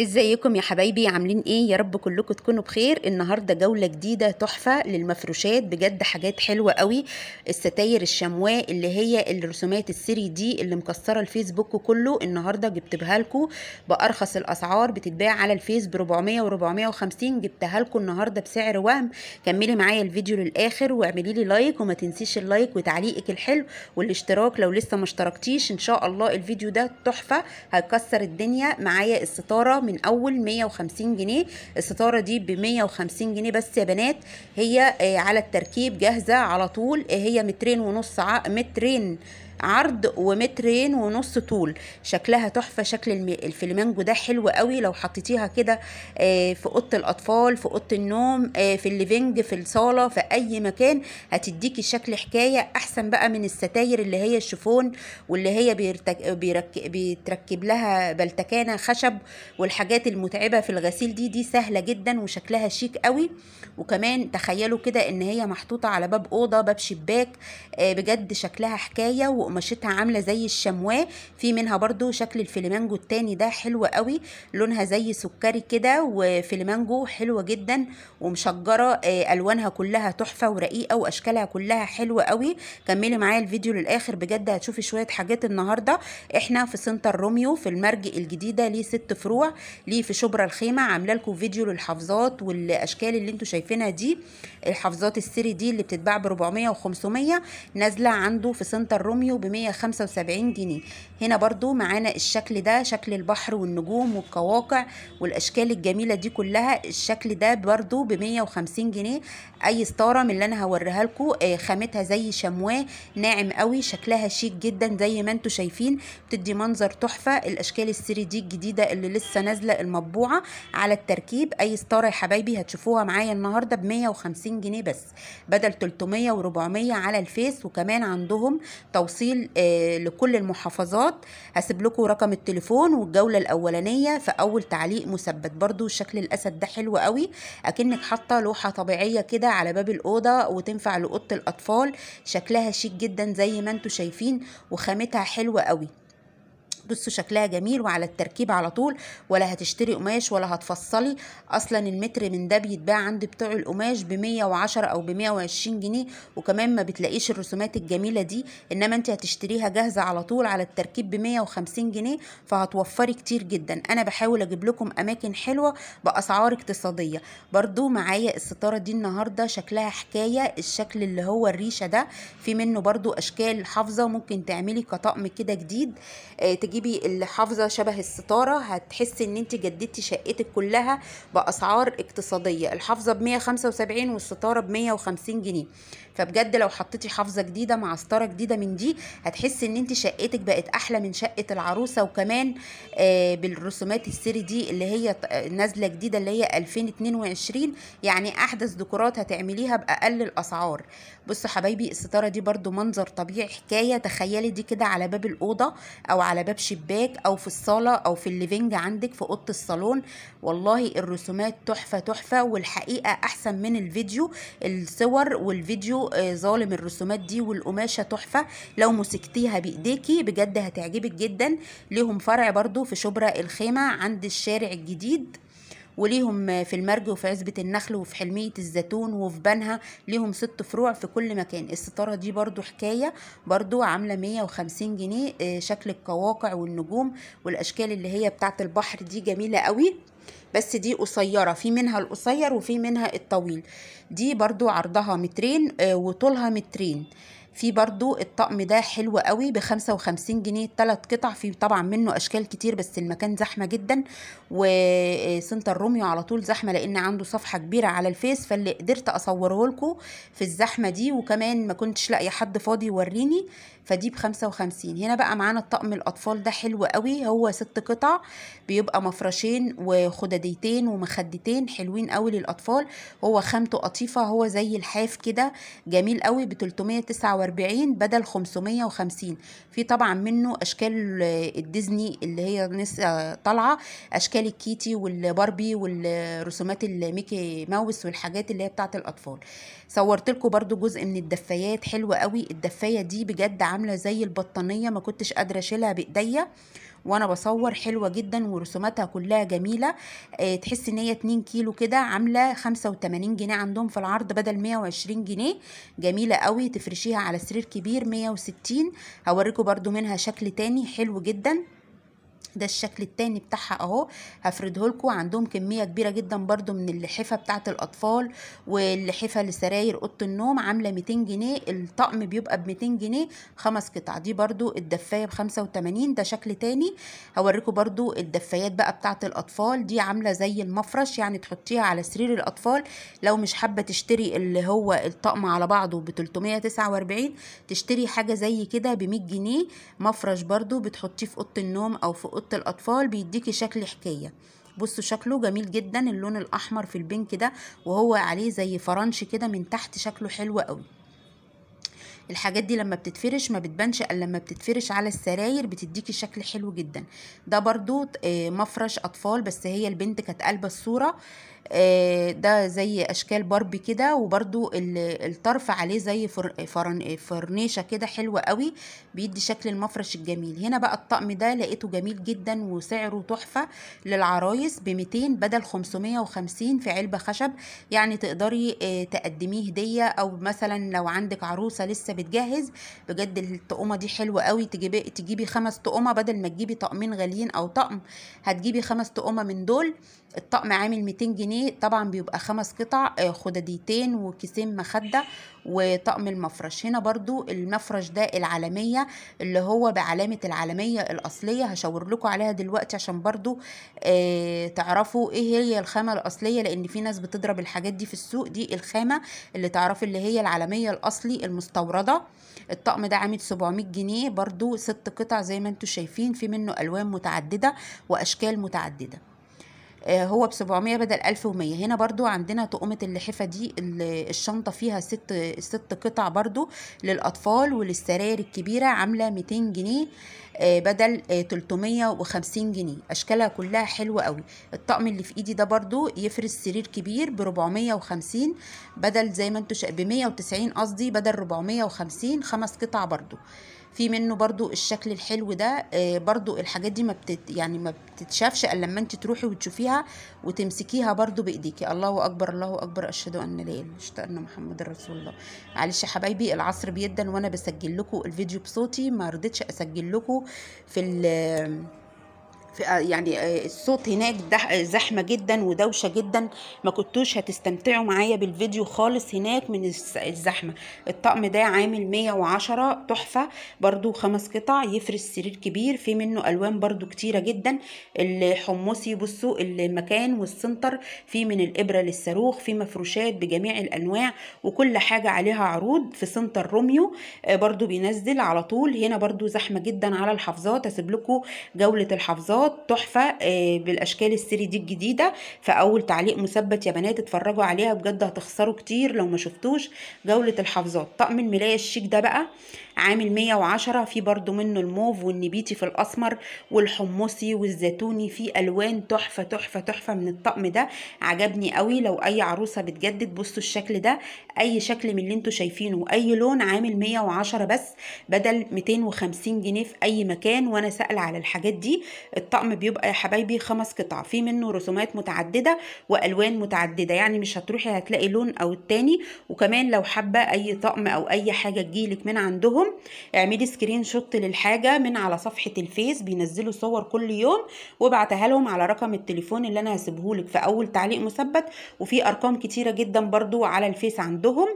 ازيكم يا حبايبي عاملين ايه يا رب كلكم تكونوا بخير النهارده جوله جديده تحفه للمفروشات بجد حاجات حلوه قوي الستاير الشمواء اللي هي الرسومات السيري دي اللي مكسره الفيسبوك كله النهارده جبتها لكم بارخص الاسعار بتتباع على الفيس ب 400 و450 جبتها لكم النهارده بسعر وهم كملي معايا الفيديو للاخر واعملي لي لايك وما تنسيش اللايك وتعليقك الحلو والاشتراك لو لسه ما اشتركتيش ان شاء الله الفيديو ده تحفه هيكسر الدنيا معايا الستاره من اول 150 جنيه الستاره دي ب 150 جنيه بس يا بنات هي آه، على التركيب جاهزه على طول آه، هي مترين ونص مترين عرض ومترين ونص طول شكلها تحفه شكل الفلمنجو ده حلو قوي لو حطيتيها كده آه، في اوضه الاطفال في اوضه النوم آه، في الليفينج في الصاله في اي مكان هتديكي شكل حكايه احسن بقى من الستاير اللي هي الشفون واللي هي بيرتك... بيرك... بيتركب لها بلتكانه خشب والحاجات المتعبه في الغسيل دي دي سهله جدا وشكلها شيك قوي وكمان تخيلوا كده ان هي محطوطه على باب اوضه باب شباك آه، بجد شكلها حكايه قماشتها عامله زي الشمواه في منها برده شكل الفليمانجو التاني ده حلو قوي لونها زي سكري كده وفليمانجو حلوه جدا ومشجره آه، الوانها كلها تحفه ورقيقه واشكالها كلها حلوه قوي كملي معايا الفيديو للاخر بجد هتشوفي شويه حاجات النهارده احنا في سنتر روميو في المرج الجديده ليه ست فروع ليه في شبرا الخيمه عامله لكم فيديو للحافظات والاشكال اللي انتم شايفينها دي الحافظات السري دي اللي بتتباع ب 400 و 500 نازله عنده في سنتر روميو ب 175 جنيه هنا برضو معانا الشكل ده شكل البحر والنجوم والقواقع والاشكال الجميله دي كلها الشكل ده برضو ب 150 جنيه اي ستاره من اللي انا هوريها لكم آه، خامتها زي شمواه ناعم قوي شكلها شيك جدا زي ما انتم شايفين بتدي منظر تحفه الاشكال السري دي الجديده اللي لسه نازله المطبوعه على التركيب اي ستاره يا حبايبي هتشوفوها معايا النهارده ب 150 جنيه بس بدل 300 و400 على الفيس وكمان عندهم توصيل بالتفصيل آه، لكل المحافظات هسيب لكم رقم التليفون والجوله الاولانيه في اول تعليق مثبت برضو شكل الاسد ده حلو قوي اكنك حاطه لوحه طبيعيه كده على باب الاوضه وتنفع لاوضه الاطفال شكلها شيك جدا زي ما انتم شايفين وخامتها حلوه قوي بصوا شكلها جميل وعلى التركيب على طول ولا هتشتري قماش ولا هتفصلي اصلا المتر من ده بيتباع عند بتوع القماش ب 110 او ب 120 جنيه وكمان ما بتلاقيش الرسومات الجميله دي انما انت هتشتريها جاهزه على طول على التركيب ب 150 جنيه فهتوفري كتير جدا انا بحاول اجيب لكم اماكن حلوه باسعار اقتصاديه برضو معايا الستاره دي النهارده شكلها حكايه الشكل اللي هو الريشه ده في منه برضو اشكال حافظه ممكن تعملي كطقم كده جديد آه، تجيبي اللي حافظه شبه الستاره هتحسي ان انت جددتي شقتك كلها باسعار اقتصاديه الحافظه ب 175 والستاره ب 150 جنيه فبجد لو حطيتي حافظه جديده مع ستاره جديده من دي هتحسي ان انت شقتك بقت احلى من شقه العروسه وكمان آه، بالرسومات السيري دي اللي هي نازله جديده اللي هي 2022 يعني احدث ديكورات هتعمليها باقل الاسعار بصوا حبايبي الستاره دي برده منظر طبيعي حكايه تخيلي دي كده على باب الاوضه او على باب شباك او في الصاله او في الليفينج عندك في اوضه الصالون والله الرسومات تحفه تحفه والحقيقه احسن من الفيديو الصور والفيديو آه، ظالم الرسومات دي والقماشه تحفه لو مسكتيها بايديكي بجد هتعجبك جدا ليهم فرع برضو في شبرا الخيمه عند الشارع الجديد وليهم في المرج وفي عزبة النخل وفي حلمية الزيتون وفي بنها ليهم ست فروع في كل مكان الستارة دي برضو حكاية برضو عاملة 150 جنيه آه، شكل القواقع والنجوم والأشكال اللي هي بتاعت البحر دي جميلة قوي بس دي قصيرة في منها القصير وفي منها الطويل دي برضو عرضها مترين آه، وطولها مترين في برضو الطقم ده حلو قوي ب 55 جنيه ثلاث قطع في طبعا منه اشكال كتير بس المكان زحمه جدا وسنتر روميو على طول زحمه لان عنده صفحه كبيره على الفيس فاللي قدرت اصوره لكم في الزحمه دي وكمان ما كنتش لاقيه حد فاضي يوريني فدي ب 55 هنا بقى معانا الطقم الأطفال ده حلو قوي هو ست قطع بيبقى مفرشين وخدديتين ومخدتين حلوين قوي للأطفال هو خامته قطيفة هو زي الحاف كده جميل قوي ب 349 بدل 550 في طبعا منه أشكال الديزني اللي هي لسه طالعة أشكال الكيتي والباربي والرسومات الميكي ماوس والحاجات اللي هي بتاعت الأطفال صورت لكم جزء من الدفايات حلوة قوي الدفاية دي بجد عامله زي البطانيه ما كنتش قادره اشيلها بايديا وانا بصور حلوه جدا ورسوماتها كلها جميله اه تحس ان هي 2 كيلو كده عامله 85 جنيه عندهم في العرض بدل 120 جنيه جميله قوي تفرشيها على سرير كبير 160 هوريكم برده منها شكل تاني حلو جدا ده الشكل التاني بتاعها اهو هفرده لكم عندهم كميه كبيره جدا برضو من اللحفه بتاعه الاطفال واللحفه لسراير اوضه النوم عامله 200 جنيه الطقم بيبقى ب 200 جنيه خمس قطع دي برضو الدفايه ب 85 ده شكل تاني هوريكم برضو الدفايات بقى بتاعه الاطفال دي عامله زي المفرش يعني تحطيها على سرير الاطفال لو مش حابه تشتري اللي هو الطقم على بعضه ب 349 تشتري حاجه زي كده ب 100 جنيه مفرش برضو بتحطيه في اوضه النوم او في اوضه الاطفال بيديكي شكل حكايه بصوا شكله جميل جدا اللون الاحمر في البنك ده وهو عليه زي فرنش كده من تحت شكله حلو قوي الحاجات دي لما بتتفرش ما بتبانش الا لما بتتفرش على السراير بتديكي شكل حلو جدا ده برضو آه، مفرش اطفال بس هي البنت كانت قلبه الصوره آه، ده زي اشكال باربي كده وبرده الطرف عليه زي فرنيشه كده حلوه قوي بيدي شكل المفرش الجميل هنا بقى الطقم ده لقيته جميل جدا وسعره تحفه للعرايس ب 200 بدل 550 في علبه خشب يعني تقدري آه، تقدميه هديه او مثلا لو عندك عروسه لسه بتجهز بجد الطقمه دي حلوه قوي تجيبي تجيبي خمس طقمه بدل ما تجيبي طقمين غاليين او طقم هتجيبي خمس طقمه من دول الطقم عامل 200 جنيه طبعا بيبقى خمس قطع آه، خدديتين وكيسين مخدة وطقم المفرش هنا برضو المفرش ده العالمية اللي هو بعلامة العالمية الأصلية هشاور لكم عليها دلوقتي عشان برضو آه، تعرفوا ايه هي الخامة الأصلية لأن في ناس بتضرب الحاجات دي في السوق دي الخامة اللي تعرفي اللي هي العالمية الأصلي المستوردة الطقم ده عامل 700 جنيه برضو ست قطع زي ما انتم شايفين في منه ألوان متعددة وأشكال متعددة آه، هو ب 700 بدل 1100 هنا برضو عندنا طقمة اللحفة دي الشنطة فيها ست ست قطع برضو للأطفال وللسراير الكبيرة عاملة 200 جنيه آه، بدل 350 آه، جنيه أشكالها كلها حلوة قوي الطقم اللي في إيدي ده برضو يفرز سرير كبير ب 450 بدل زي ما انتوا ب 190 قصدي بدل 450 خمس قطع برضو في منه برضو الشكل الحلو ده آه، برضو الحاجات دي ما بتت يعني ما بتتشافش الا لما انت تروحي وتشوفيها وتمسكيها برضو بايديكي الله اكبر الله اكبر اشهد ان لا اله الا الله محمد رسول الله معلش يا حبايبي العصر بيدا وانا بسجل لكم الفيديو بصوتي ما رضيتش اسجل لكم في آه، يعني آه، الصوت هناك آه، زحمة جدا ودوشة جدا ما كنتوش هتستمتعوا معايا بالفيديو خالص هناك من الزحمة الطقم ده عامل 110 تحفة برضو خمس قطع يفرش سرير كبير في منه ألوان برضو كتيرة جدا الحمصي بصوا المكان والسنتر في من الإبرة للصاروخ في مفروشات بجميع الأنواع وكل حاجة عليها عروض في سنتر روميو برضو بينزل على طول هنا برضو زحمة جدا على الحفظات هسيب لكم جولة الحفظات مجلات تحفه آه، بالاشكال السيري دي الجديده فاول تعليق مثبت يا بنات اتفرجوا عليها بجد هتخسروا كتير لو ما شفتوش جوله الحافظات طقم الملايه الشيك ده بقى عامل 110 في برضو منه الموف والنبيتي في الاسمر والحمصي والزيتوني في الوان تحفه تحفه تحفه من الطقم ده عجبني قوي لو اي عروسه بتجدد بصوا الشكل ده اي شكل من اللي انتوا شايفينه اي لون عامل 110 بس بدل 250 جنيه في اي مكان وانا سأل على الحاجات دي الطقم بيبقى يا حبايبي خمس قطع في منه رسومات متعددة وألوان متعددة يعني مش هتروحي هتلاقي لون أو التاني وكمان لو حابة أي طقم أو أي حاجة تجيلك من عندهم اعملي سكرين شوت للحاجة من على صفحة الفيس بينزلوا صور كل يوم وابعتها لهم على رقم التليفون اللي أنا هسيبهولك في أول تعليق مثبت وفي أرقام كتيرة جدا برضو على الفيس عندهم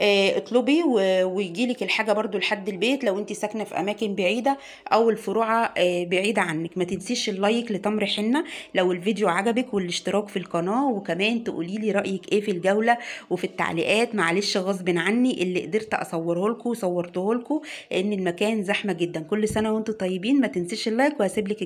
آه، اطلبي ويجي لك الحاجه برده لحد البيت لو انت ساكنه في اماكن بعيده او الفروعه آه، بعيده عنك ما تنسيش اللايك لتمر حنه لو الفيديو عجبك والاشتراك في القناه وكمان تقولي لي رايك ايه في الجوله وفي التعليقات معلش غصب عني اللي قدرت اصوره لكم وصورته لكم لان المكان زحمه جدا كل سنه وانتم طيبين ما تنسيش اللايك وهسيب لك